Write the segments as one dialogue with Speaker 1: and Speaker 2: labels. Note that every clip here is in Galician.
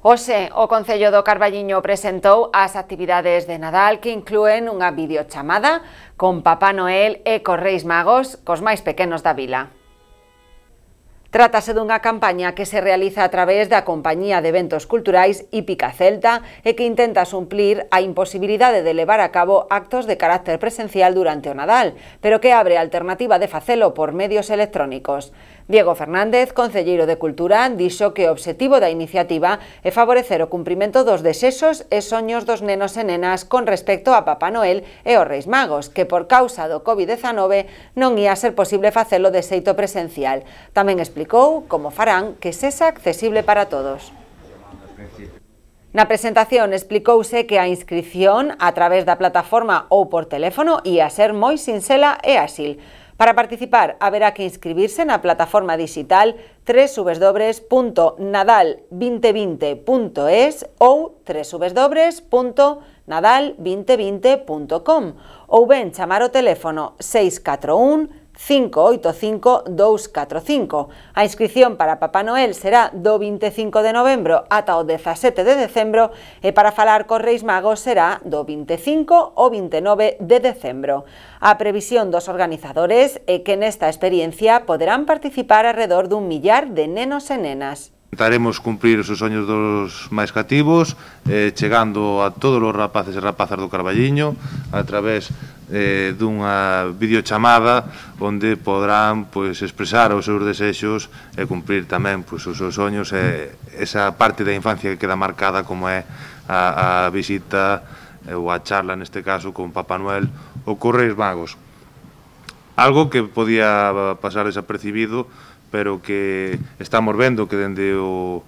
Speaker 1: Hoxe, o Concello do Carballiño presentou as actividades de Nadal que incluen unha videochamada con Papá Noel e Correis Magos cos máis pequenos da vila. Trátase una campaña que se realiza a través de la Compañía de Eventos Culturais Hípica Celta e que intenta suplir a imposibilidad de llevar a cabo actos de carácter presencial durante o Nadal, pero que abre alternativa de facelo por medios electrónicos. Diego Fernández, Concelleiro de Cultura, dijo que objetivo de da iniciativa es favorecer o cumprimento dos desexos e soños dos nenos e nenas con respecto a Papá Noel e os Magos, que por causa do COVID-19 non ia ser posible facelo de xeito presencial. Tamén explicou como farán que sesa accesible para todos. Na presentación explicouse que a inscripción a través da plataforma ou por teléfono ia ser moi sinxela e áxil. Para participar haberá que inscribirse na plataforma digital www.nadal2020.es ou www.nadal2020.com ou ben chamar o teléfono 641 585245. A inscripción para Papá Noel será do 25 de novembro ata o 17 de decembro e para falar co Reis Magos será do 25 ao 29 de decembro. A previsión dos organizadores é que nesta experiencia poderán participar alrededor dun millar de nenos e nenas.
Speaker 2: Intentaremos cumprir os soños dos máis cativos, eh, chegando a todos os rapaces e rapazas do Carballiño a través eh, dunha videochamada onde podrán pois, expresar os seus desexos e cumprir tamén pois, os seus soños e esa parte da infancia que queda marcada como é a, a visita eh, ou a charla neste caso con Papá Noel ou Correis Magos. Algo que podía pasar desapercibido pero que estamos vendo que dende o,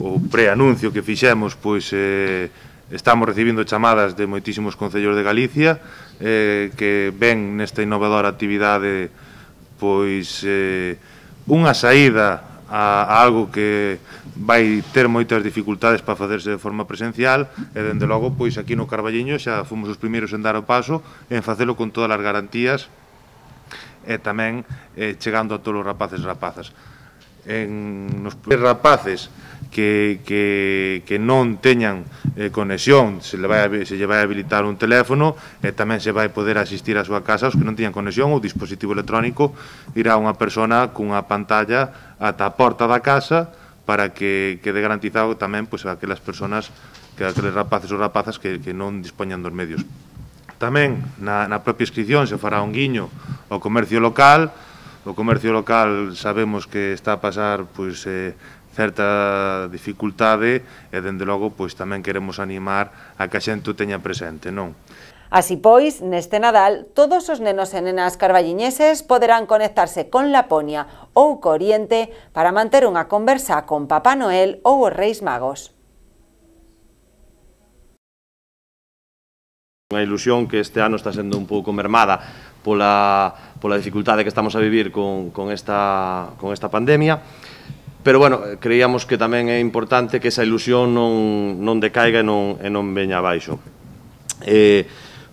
Speaker 2: o preanuncio que fixemos pois eh, estamos recibindo chamadas de moitísimos concellos de Galicia eh, que ven nesta innovadora actividade pois eh, unha saída a, a algo que vai ter moitas dificultades para facerse de forma presencial e dende logo pois aquí no Carballiño xa fomos os primeiros en dar o paso en facelo con todas as garantías e tamén eh, chegando a todos os rapaces e rapazas. En nos rapaces que, que, que non teñan eh, conexión, se, lle, vai, se lle vai habilitar un teléfono e tamén se vai poder asistir á súa casa os que non teñan conexión ou dispositivo electrónico irá unha persona cunha pantalla ata a porta da casa para que quede garantizado tamén pois, aquelas personas que aqueles rapaces ou rapazas que, que non dispoñan dos medios. Tamén na, na propia inscripción se fará un guiño o comercio local. O comercio local sabemos que está a pasar pois, eh, certa dificultade e, dende logo, pois, tamén queremos animar a que a xente o teña presente, non?
Speaker 1: Así pois, neste Nadal, todos os nenos e nenas carballiñeses poderán conectarse con Laponia ou Coriente para manter unha conversa con Papá Noel ou os Reis Magos.
Speaker 3: Unha ilusión que este ano está sendo un pouco mermada pola, pola dificultade que estamos a vivir con, con, esta, con esta pandemia. Pero, bueno, creíamos que tamén é importante que esa ilusión non, non decaiga e non, e non veña abaixo. Eh,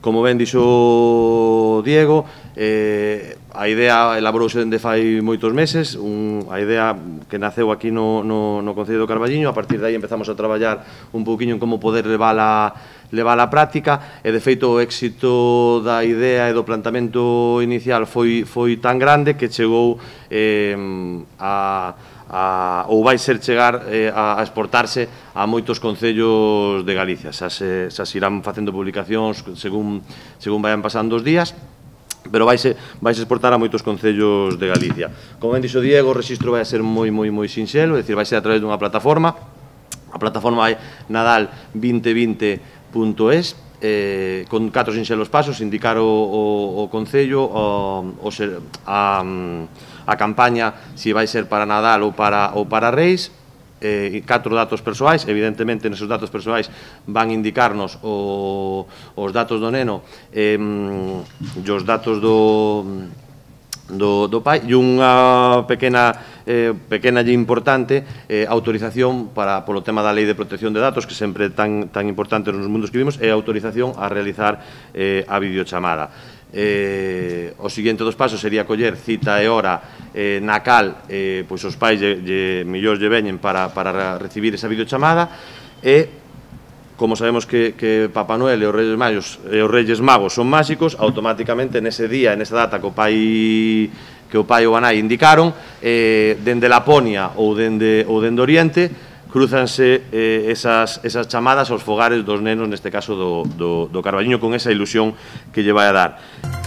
Speaker 3: como ben dixo Diego, eh, A idea elaborouse dende fai moitos meses, un, a idea que naceu aquí no, no, no Concello do Carballiño, a partir de aí empezamos a traballar un pouquiño en como poder levar a levar a práctica e de feito o éxito da idea e do plantamento inicial foi foi tan grande que chegou eh, a a, ou vai ser chegar eh, a, a exportarse a moitos concellos de Galicia. Xa se, xa se irán facendo publicacións según, según vayan pasando os días pero vaise, vaise exportar a moitos concellos de Galicia. Como ben dixo Diego, o registro vai a ser moi, moi, moi sinxelo, é dicir, vai ser a través dunha plataforma, a plataforma é nadal2020.es, eh, con catro sinxelos pasos, indicar o, o, o Concello o, o ser, a, a campaña se si vai ser para Nadal ou para, ou para Reis, eh, catro datos persoais, evidentemente nesos datos persoais van indicarnos o, os datos do neno eh, os datos do, do, do pai e unha pequena eh, pequena e importante eh, autorización para polo tema da lei de protección de datos que sempre tan, tan importante nos mundos que vimos é autorización a realizar eh, a videochamada eh, o seguinte dos pasos sería coller cita e hora eh, na cal eh, pois os pais lle, lle, millóns lle veñen para, para recibir esa videochamada e como sabemos que, que Papá Noel e os Reyes Magos, e os Reyes Magos son máxicos, automáticamente nese día, nesa data que o pai que o pai ou a nai indicaron, eh, dende Laponia ou dende, ou dende Oriente, cruzanse eh, esas, esas chamadas aos fogares dos nenos, neste caso do, do, do Carballiño, con esa ilusión que lle vai a dar.